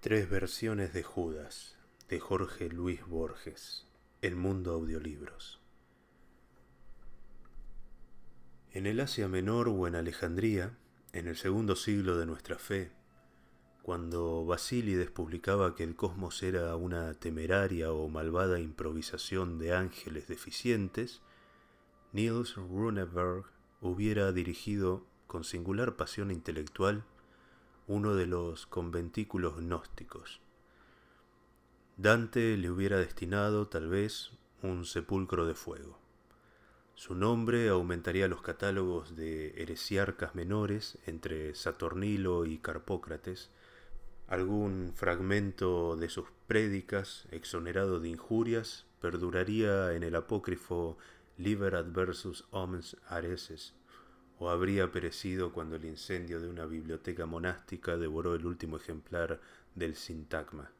Tres versiones de Judas, de Jorge Luis Borges, El Mundo Audiolibros. En el Asia Menor o en Alejandría, en el segundo siglo de nuestra fe, cuando Basílides publicaba que el cosmos era una temeraria o malvada improvisación de ángeles deficientes, Niels Runeberg hubiera dirigido, con singular pasión intelectual, uno de los conventículos gnósticos. Dante le hubiera destinado, tal vez, un sepulcro de fuego. Su nombre aumentaría los catálogos de heresiarcas menores entre Saturnilo y Carpócrates, algún fragmento de sus prédicas, exonerado de injurias, perduraría en el apócrifo Liber adversus homens areses, o habría perecido cuando el incendio de una biblioteca monástica devoró el último ejemplar del sintagma.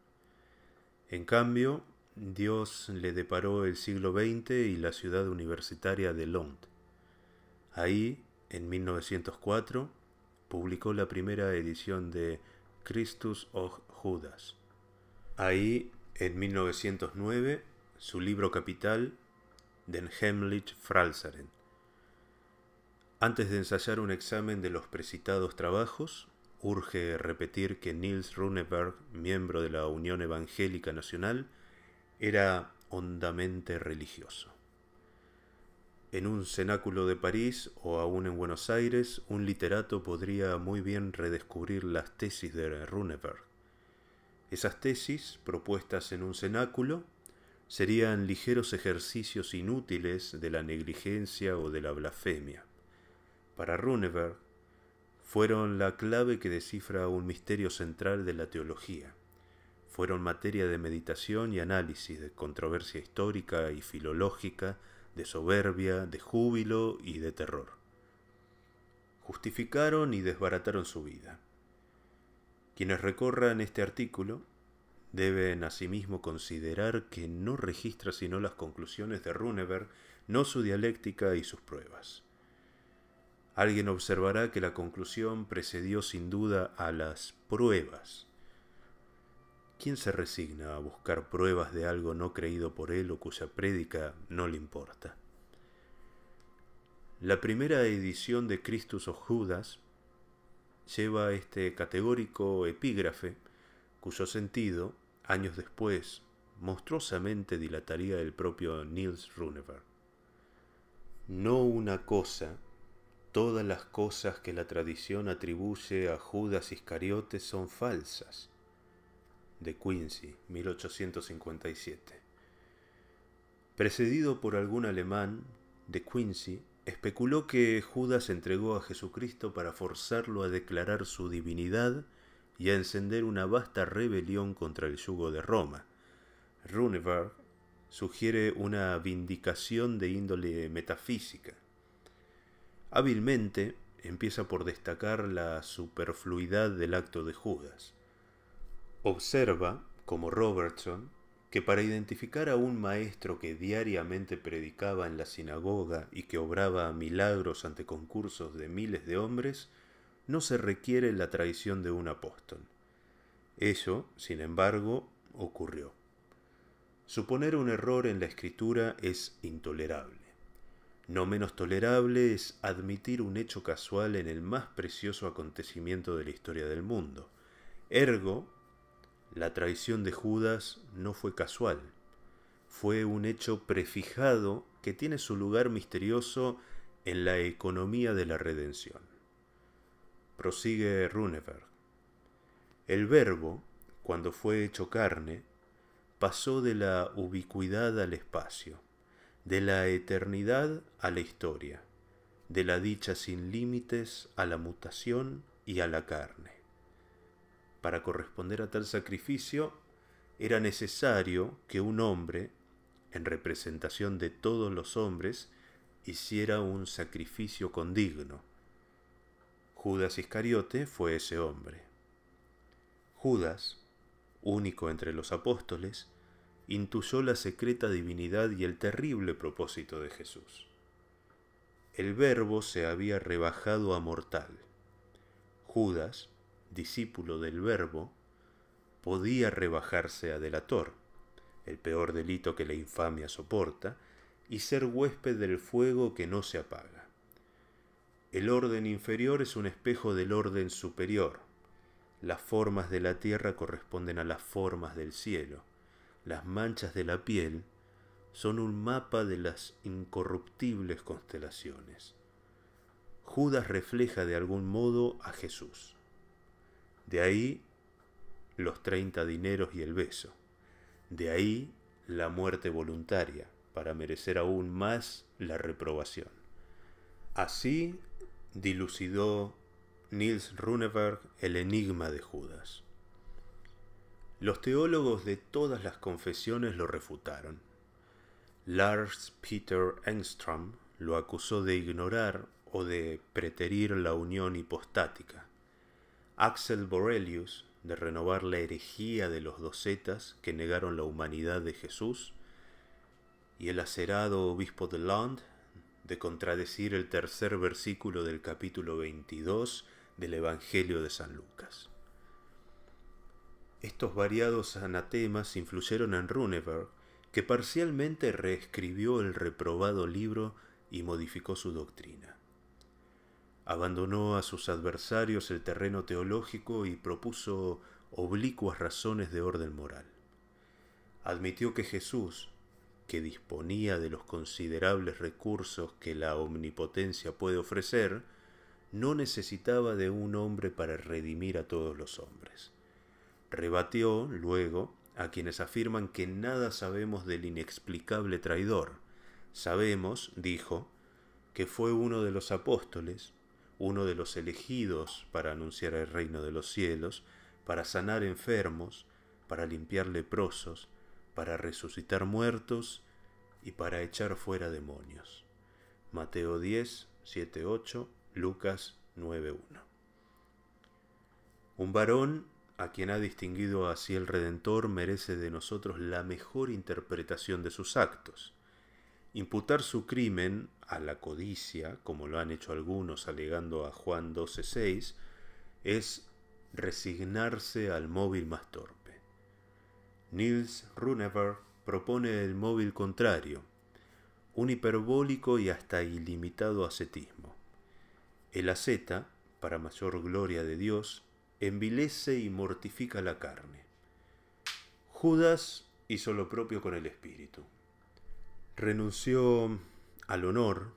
En cambio, Dios le deparó el siglo XX y la ciudad universitaria de Lund. Ahí, en 1904, publicó la primera edición de Christus och Judas. Ahí, en 1909, su libro capital, Den Hemlich Fralsaren antes de ensayar un examen de los precitados trabajos, urge repetir que Niels Runeberg, miembro de la Unión Evangélica Nacional, era hondamente religioso. En un cenáculo de París o aún en Buenos Aires, un literato podría muy bien redescubrir las tesis de Runeberg. Esas tesis, propuestas en un cenáculo, serían ligeros ejercicios inútiles de la negligencia o de la blasfemia para Runeberg, fueron la clave que descifra un misterio central de la teología. Fueron materia de meditación y análisis, de controversia histórica y filológica, de soberbia, de júbilo y de terror. Justificaron y desbarataron su vida. Quienes recorran este artículo deben asimismo considerar que no registra sino las conclusiones de Runeberg, no su dialéctica y sus pruebas. Alguien observará que la conclusión precedió sin duda a las pruebas. ¿Quién se resigna a buscar pruebas de algo no creído por él o cuya prédica no le importa? La primera edición de Christus o Judas lleva este categórico epígrafe cuyo sentido, años después, monstruosamente dilataría el propio Niels Runeberg. No una cosa, Todas las cosas que la tradición atribuye a Judas Iscariote son falsas. De Quincy, 1857. Precedido por algún alemán, De Quincy especuló que Judas entregó a Jesucristo para forzarlo a declarar su divinidad y a encender una vasta rebelión contra el yugo de Roma. Runeberg sugiere una vindicación de índole metafísica. Hábilmente empieza por destacar la superfluidad del acto de Judas. Observa, como Robertson, que para identificar a un maestro que diariamente predicaba en la sinagoga y que obraba milagros ante concursos de miles de hombres, no se requiere la traición de un apóstol. Eso, sin embargo, ocurrió. Suponer un error en la escritura es intolerable. No menos tolerable es admitir un hecho casual en el más precioso acontecimiento de la historia del mundo. Ergo, la traición de Judas no fue casual, fue un hecho prefijado que tiene su lugar misterioso en la economía de la redención. Prosigue Runeberg. El verbo, cuando fue hecho carne, pasó de la ubicuidad al espacio de la eternidad a la historia, de la dicha sin límites a la mutación y a la carne. Para corresponder a tal sacrificio, era necesario que un hombre, en representación de todos los hombres, hiciera un sacrificio condigno. Judas Iscariote fue ese hombre. Judas, único entre los apóstoles, intuyó la secreta divinidad y el terrible propósito de Jesús. El verbo se había rebajado a mortal. Judas, discípulo del verbo, podía rebajarse a delator, el peor delito que la infamia soporta, y ser huésped del fuego que no se apaga. El orden inferior es un espejo del orden superior. Las formas de la tierra corresponden a las formas del cielo. Las manchas de la piel son un mapa de las incorruptibles constelaciones. Judas refleja de algún modo a Jesús. De ahí los 30 dineros y el beso. De ahí la muerte voluntaria, para merecer aún más la reprobación. Así dilucidó Niels Runeberg el enigma de Judas. Los teólogos de todas las confesiones lo refutaron. Lars Peter Engström lo acusó de ignorar o de preterir la unión hipostática. Axel Borelius de renovar la herejía de los docetas que negaron la humanidad de Jesús, y el acerado obispo de Lund de contradecir el tercer versículo del capítulo 22 del Evangelio de San Lucas. Estos variados anatemas influyeron en Runeberg, que parcialmente reescribió el reprobado libro y modificó su doctrina. Abandonó a sus adversarios el terreno teológico y propuso oblicuas razones de orden moral. Admitió que Jesús, que disponía de los considerables recursos que la omnipotencia puede ofrecer, no necesitaba de un hombre para redimir a todos los hombres. Rebatió, luego, a quienes afirman que nada sabemos del inexplicable traidor. Sabemos, dijo, que fue uno de los apóstoles, uno de los elegidos para anunciar el reino de los cielos, para sanar enfermos, para limpiar leprosos, para resucitar muertos y para echar fuera demonios. Mateo 10, 7, 8, Lucas 9, 1. Un varón a quien ha distinguido así el Redentor, merece de nosotros la mejor interpretación de sus actos. Imputar su crimen a la codicia, como lo han hecho algunos alegando a Juan 12.6, es resignarse al móvil más torpe. Niels Runeberg propone el móvil contrario, un hiperbólico y hasta ilimitado ascetismo. El asceta, para mayor gloria de Dios, envilece y mortifica la carne. Judas hizo lo propio con el espíritu. Renunció al honor,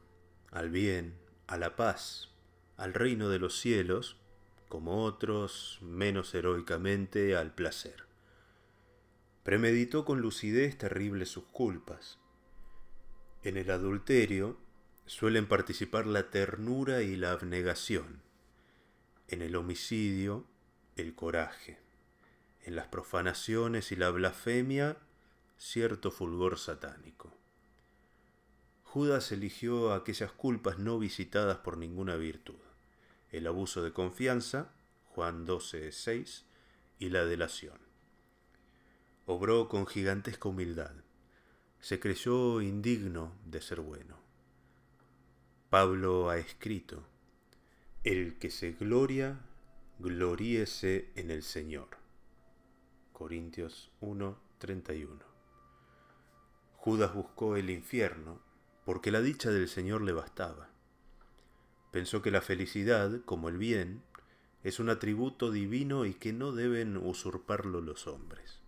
al bien, a la paz, al reino de los cielos, como otros, menos heroicamente, al placer. Premeditó con lucidez terrible sus culpas. En el adulterio suelen participar la ternura y la abnegación. En el homicidio, el coraje. En las profanaciones y la blasfemia, cierto fulgor satánico. Judas eligió aquellas culpas no visitadas por ninguna virtud, el abuso de confianza, Juan 12, 6, y la delación. Obró con gigantesca humildad, se creyó indigno de ser bueno. Pablo ha escrito, El que se gloria, gloríese en el Señor. Corintios 1:31. Judas buscó el infierno porque la dicha del Señor le bastaba. Pensó que la felicidad, como el bien, es un atributo divino y que no deben usurparlo los hombres.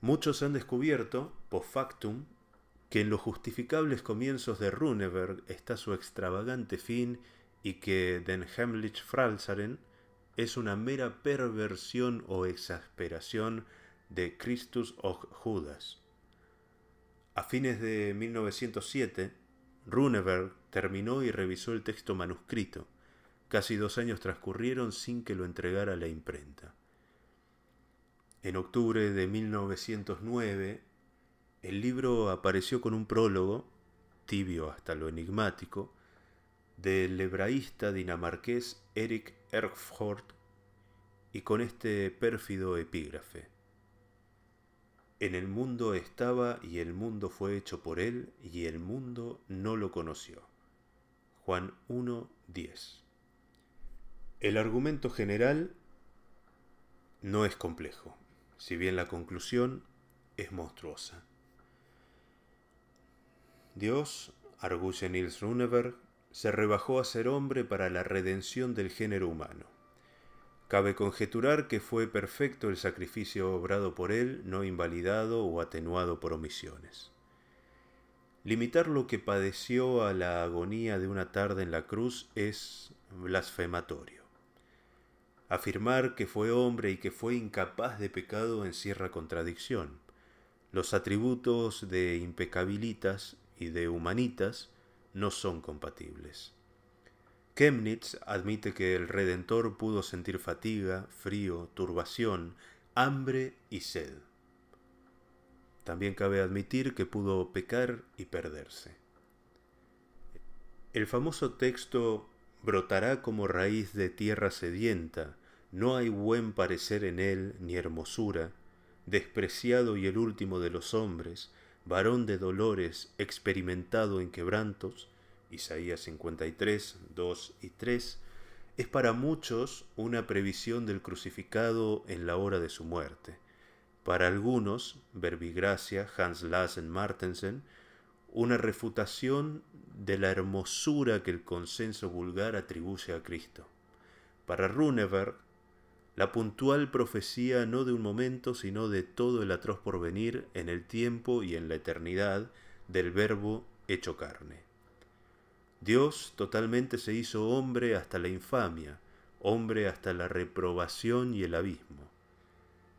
Muchos han descubierto, post factum, que en los justificables comienzos de Runeberg está su extravagante fin y que Den Hemlich Fralsaren es una mera perversión o exasperación de Christus och Judas. A fines de 1907, Runeberg terminó y revisó el texto manuscrito. Casi dos años transcurrieron sin que lo entregara a la imprenta. En octubre de 1909, el libro apareció con un prólogo, tibio hasta lo enigmático, del hebraísta dinamarqués Eric Erfurt y con este pérfido epígrafe. En el mundo estaba y el mundo fue hecho por él y el mundo no lo conoció. Juan 1.10. El argumento general no es complejo, si bien la conclusión es monstruosa. Dios, arguye Nils Runeberg, se rebajó a ser hombre para la redención del género humano. Cabe conjeturar que fue perfecto el sacrificio obrado por él, no invalidado o atenuado por omisiones. Limitar lo que padeció a la agonía de una tarde en la cruz es blasfematorio. Afirmar que fue hombre y que fue incapaz de pecado encierra contradicción. Los atributos de impecabilitas y de humanitas no son compatibles. Chemnitz admite que el Redentor pudo sentir fatiga, frío, turbación, hambre y sed. También cabe admitir que pudo pecar y perderse. El famoso texto brotará como raíz de tierra sedienta, no hay buen parecer en él ni hermosura, despreciado y el último de los hombres, varón de dolores, experimentado en quebrantos, Isaías 53, 2 y 3, es para muchos una previsión del crucificado en la hora de su muerte. Para algunos, Verbigracia, Hans Lassen Martensen, una refutación de la hermosura que el consenso vulgar atribuye a Cristo. Para Runeberg, la puntual profecía no de un momento, sino de todo el atroz porvenir en el tiempo y en la eternidad del verbo hecho carne. Dios totalmente se hizo hombre hasta la infamia, hombre hasta la reprobación y el abismo.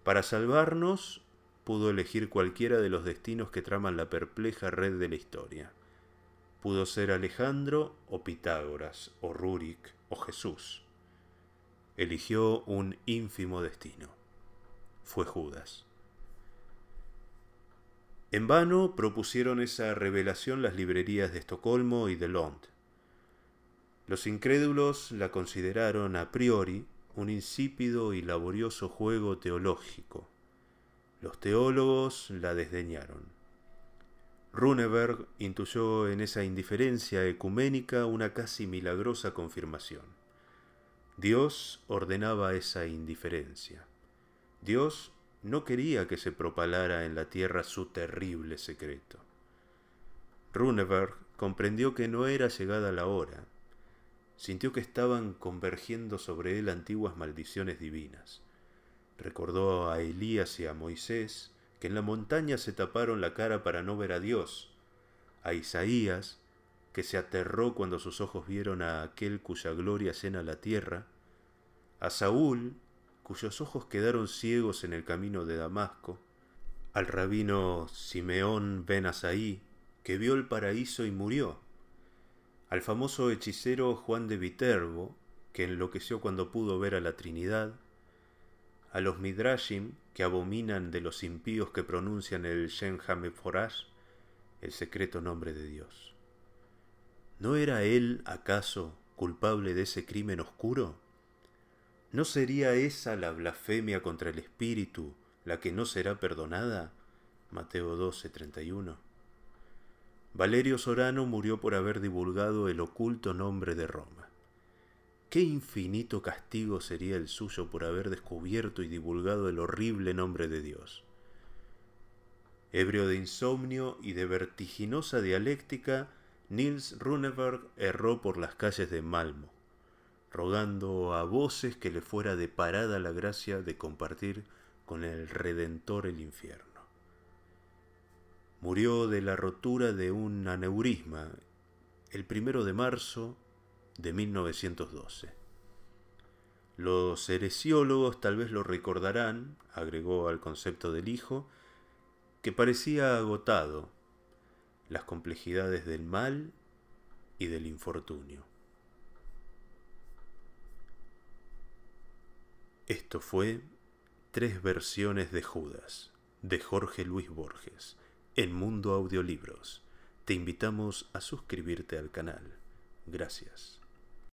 Para salvarnos pudo elegir cualquiera de los destinos que traman la perpleja red de la historia. Pudo ser Alejandro o Pitágoras o Rurik o Jesús eligió un ínfimo destino. Fue Judas. En vano propusieron esa revelación las librerías de Estocolmo y de Londres. Los incrédulos la consideraron a priori un insípido y laborioso juego teológico. Los teólogos la desdeñaron. Runeberg intuyó en esa indiferencia ecuménica una casi milagrosa confirmación. Dios ordenaba esa indiferencia. Dios no quería que se propalara en la tierra su terrible secreto. Runeberg comprendió que no era llegada la hora. Sintió que estaban convergiendo sobre él antiguas maldiciones divinas. Recordó a Elías y a Moisés que en la montaña se taparon la cara para no ver a Dios, a Isaías que se aterró cuando sus ojos vieron a aquel cuya gloria llena la tierra, a Saúl, cuyos ojos quedaron ciegos en el camino de Damasco, al rabino Simeón Ben Asaí, que vio el paraíso y murió, al famoso hechicero Juan de Viterbo, que enloqueció cuando pudo ver a la Trinidad, a los Midrashim, que abominan de los impíos que pronuncian el Shem Hameforash, el secreto nombre de Dios. ¿No era él, acaso, culpable de ese crimen oscuro? ¿No sería esa la blasfemia contra el Espíritu, la que no será perdonada? Mateo 12, 31. Valerio Sorano murió por haber divulgado el oculto nombre de Roma. ¿Qué infinito castigo sería el suyo por haber descubierto y divulgado el horrible nombre de Dios? Ebrio de insomnio y de vertiginosa dialéctica, Nils Runeberg erró por las calles de Malmo, rogando a voces que le fuera deparada la gracia de compartir con el Redentor el infierno. Murió de la rotura de un aneurisma el primero de marzo de 1912. Los heresiólogos tal vez lo recordarán, agregó al concepto del hijo, que parecía agotado las complejidades del mal y del infortunio. Esto fue Tres versiones de Judas, de Jorge Luis Borges, en Mundo Audiolibros. Te invitamos a suscribirte al canal. Gracias.